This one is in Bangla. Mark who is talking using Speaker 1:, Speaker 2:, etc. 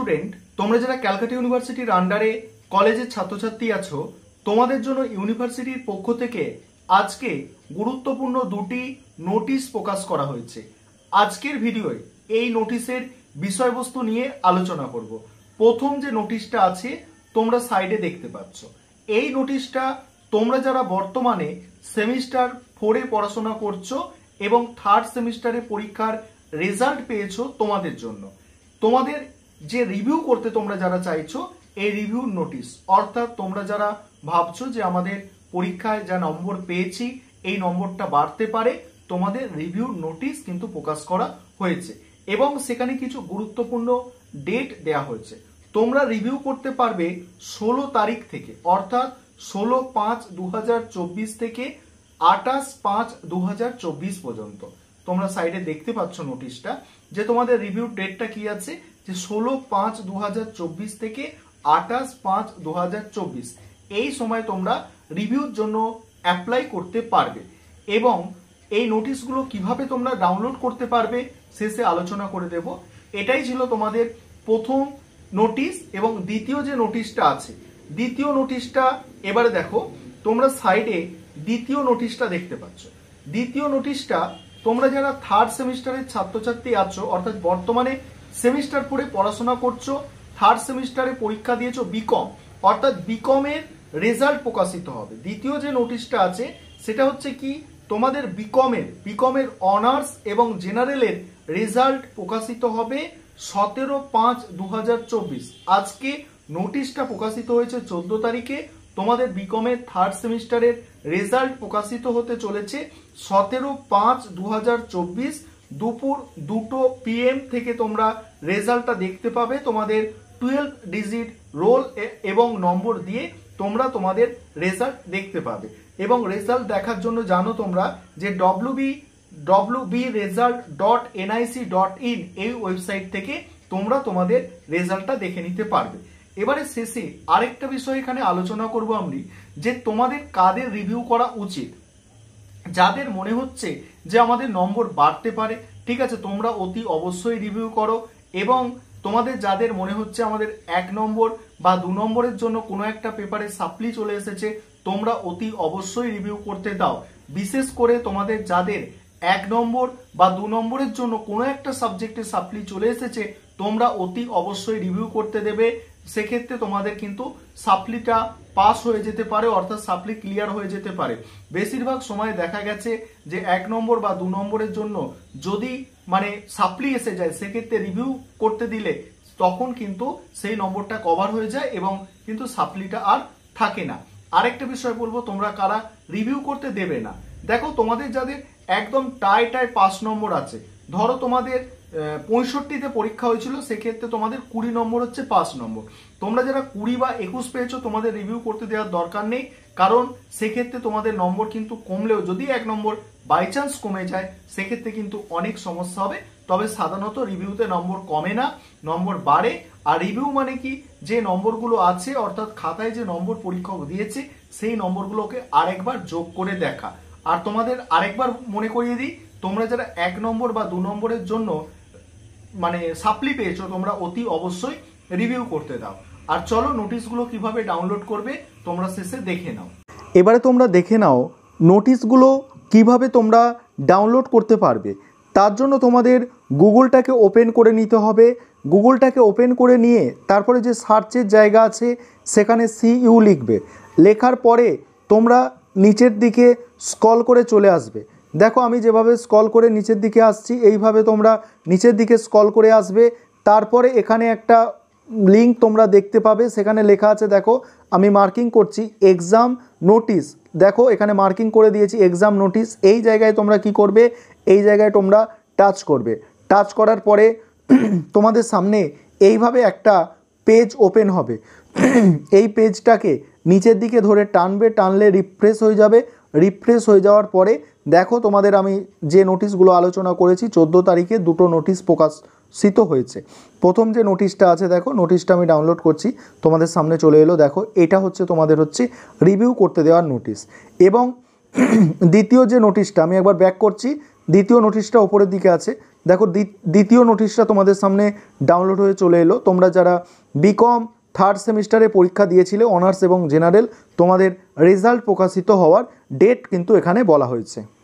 Speaker 1: স্টুডেন্ট তোমরা যারা ক্যালকাটা ইউনিভার্সিটির আন্ডারে কলেজের ছাত্রছাত্রী আছো তোমাদের জন্য ইউনিভার্সিটির পক্ষ থেকে আজকে গুরুত্বপূর্ণ দুটি নোটিশ প্রকাশ করা হয়েছে আজকের ভিডিওয় এই নোটিশের বিষয়বস্তু নিয়ে আলোচনা করব প্রথম যে নোটিশটা আছে তোমরা সাইডে দেখতে পাচ্ছ এই নোটিশটা তোমরা যারা বর্তমানে সেমিস্টার ফোরে পড়াশোনা করছো এবং থার্ড সেমিস্টারে পরীক্ষার রেজাল্ট পেয়েছো তোমাদের জন্য তোমাদের যে রিভিউ করতে তোমরা যারা চাইছো এই রিভিউ নোটিস অর্থাৎ তোমরা যারা ভাবছো যে আমাদের পরীক্ষায় যা নম্বর পেয়েছি এই নম্বরটা বাড়তে পারে তোমাদের রিভিউ নোটিস কিন্তু প্রকাশ করা হয়েছে এবং সেখানে কিছু গুরুত্বপূর্ণ ডেট দেয়া হয়েছে তোমরা রিভিউ করতে পারবে ষোলো তারিখ থেকে অর্থাৎ ষোলো পাঁচ দু থেকে আটাশ পাঁচ দু পর্যন্ত তোমরা সাইডে দেখতে পাচ্ছ নোটিশটা যে তোমাদের রিভিউ ডেটটা কি আছে যে ষোলো পাঁচ দু থেকে আঠাশ পাঁচ দু এই সময় তোমরা রিভিউর জন্য অ্যাপ্লাই করতে পারবে এবং এই নোটিশগুলো কিভাবে তোমরা ডাউনলোড করতে পারবে শেষে আলোচনা করে দেব এটাই ছিল তোমাদের প্রথম নোটিশ এবং দ্বিতীয় যে নোটিশটা আছে দ্বিতীয় নোটিশটা এবারে দেখো তোমরা সাইডে দ্বিতীয় নোটিশটা দেখতে পাচ্ছ দ্বিতীয় নোটিশটা তোমরা যারা থার্ড সেমিস্টারের ছাত্রছাত্রী আছো অর্থাৎ বর্তমানে সেমিস্টার পরে পড়াশোনা করছো থার্ড সেমিস্টারে পরীক্ষা দিয়েছো বিকম অর্থাৎ বিকমের রেজাল্ট প্রকাশিত হবে দ্বিতীয় যে নোটিশটা আছে সেটা হচ্ছে কি তোমাদের বিকমের বিকমের অনার্স এবং জেনারেলের রেজাল্ট প্রকাশিত হবে সতেরো পাঁচ দু আজকে নোটিশটা প্রকাশিত হয়েছে চোদ্দ তারিখে তোমাদের বিকমের থার্ড সেমিস্টারের রেজাল্ট প্রকাশিত হতে চলেছে সতেরো পাঁচ দু দুপুর দুটো পিএম থেকে তোমরা রেজাল্টটা দেখতে পাবে তোমাদের টুয়েলভ ডিজিট রোল এবং নম্বর দিয়ে তোমরা তোমাদের রেজাল্ট দেখতে পাবে এবং রেজাল্ট দেখার জন্য জানো তোমরা যে WB WB result dot NIC dot in এই ওয়েবসাইট থেকে তোমরা তোমাদের রেজাল্টটা দেখে নিতে পারবে এবারে শেষে আরেকটা বিষয় এখানে আলোচনা করব আমি যে তোমাদের কাদের রিভিউ করা উচিত যাদের মনে হচ্ছে যে আমাদের নম্বর বাড়তে পারে ঠিক আছে তোমরা অতি অবশ্যই রিভিউ করো এবং তোমাদের যাদের মনে হচ্ছে আমাদের এক নম্বর বা দু নম্বরের জন্য কোনো একটা পেপারে সাপ্লি চলে এসেছে তোমরা অতি অবশ্যই রিভিউ করতে দাও বিশেষ করে তোমাদের যাদের এক নম্বর বা দু নম্বরের জন্য কোনো একটা সাবজেক্টে সাপ্লি চলে এসেছে তোমরা অতি অবশ্যই রিভিউ করতে দেবে সেক্ষেত্রে তোমাদের কিন্তু সাপ্লিটা পাস হয়ে যেতে পারে অর্থাৎ সাপ্লি ক্লিয়ার হয়ে যেতে পারে বেশিরভাগ সময় দেখা গেছে যে এক নম্বর বা দু নম্বরের জন্য যদি মানে সাপ্লি এসে যায় সেক্ষেত্রে রিভিউ করতে দিলে তখন কিন্তু সেই নম্বরটা কভার হয়ে যায় এবং কিন্তু সাপ্লিটা আর থাকে না আরেকটা বিষয় বলবো তোমরা কারা রিভিউ করতে দেবে না দেখো তোমাদের যাদের একদম টাই টাই পাঁচ নম্বর আছে ধরো তোমাদের পঁয়ষট্টিতে পরীক্ষা হয়েছিল সেক্ষেত্রে তোমাদের কুড়ি নম্বর হচ্ছে পাঁচ নম্বর তোমরা যারা কুড়ি বা একুশ পেয়েছো তোমাদের রিভিউ করতে দেওয়ার দরকার নেই কারণ সেক্ষেত্রে তোমাদের নম্বর কিন্তু কমলেও যদি এক নম্বর বাই চান্স কমে যায় সেক্ষেত্রে কিন্তু অনেক সমস্যা হবে তবে সাধারণত রিভিউতে নম্বর কমে না নম্বর বাড়ে আর রিভিউ মানে কি যে নম্বরগুলো আছে অর্থাৎ খাতায় যে নম্বর পরীক্ষক দিয়েছে সেই নম্বরগুলোকে আরেকবার যোগ করে দেখা আর তোমাদের আরেকবার মনে করিয়ে দিই তোমরা যারা এক নম্বর বা দু নম্বরের জন্য মানে সাপ্লি পেয়েছো তোমরা অতি অবশ্যই রিভিউ করতে দাও আর চলো নোটিশগুলো কিভাবে ডাউনলোড করবে তোমরা শেষে দেখে নাও এবারে তোমরা দেখে নাও নোটিশগুলো কিভাবে তোমরা ডাউনলোড করতে পারবে তার জন্য তোমাদের গুগলটাকে ওপেন করে নিতে হবে গুগলটাকে ওপেন করে নিয়ে তারপরে যে সার্চের জায়গা আছে সেখানে সিইউ লিখবে লেখার পরে তোমরা নিচের দিকে স্কল করে চলে আসবে দেখো আমি যেভাবে স্কল করে নিচের দিকে আসছি এইভাবে তোমরা নিচের দিকে স্কল করে আসবে তারপরে এখানে একটা লিঙ্ক তোমরা দেখতে পাবে সেখানে লেখা আছে দেখো আমি মার্কিং করছি এক্সাম নোটিস দেখো এখানে মার্কিং করে দিয়েছি এক্সাম নোটিস এই জায়গায় তোমরা কি করবে এই জায়গায় তোমরা টাচ করবে টাচ করার পরে তোমাদের সামনে এইভাবে একটা পেজ ওপেন হবে এই পেজটাকে নিচের দিকে ধরে টানবে টানলে রিফ্রেশ হয়ে যাবে রিফ্রেশ হয়ে যাওয়ার পরে দেখো তোমাদের আমি যে নোটিশগুলো আলোচনা করেছি চোদ্দ তারিখে দুটো নোটিশ প্রকাশিত হয়েছে প্রথম যে নোটিশটা আছে দেখো নোটিশটা আমি ডাউনলোড করছি তোমাদের সামনে চলে এলো দেখো এটা হচ্ছে তোমাদের হচ্ছে রিভিউ করতে দেওয়ার নোটিশ এবং দ্বিতীয় যে নোটিশটা আমি একবার ব্যাক করছি দ্বিতীয় নোটিশটা ওপরের দিকে আছে দেখো দ্বিতীয় নোটিশটা তোমাদের সামনে ডাউনলোড হয়ে চলে এলো তোমরা যারা বিকম থার্ড সেমিস্টারে পরীক্ষা দিয়েছিলে অনার্স এবং জেনারেল তোমাদের রেজাল্ট প্রকাশিত হওয়ার ডেট কিন্তু এখানে বলা হয়েছে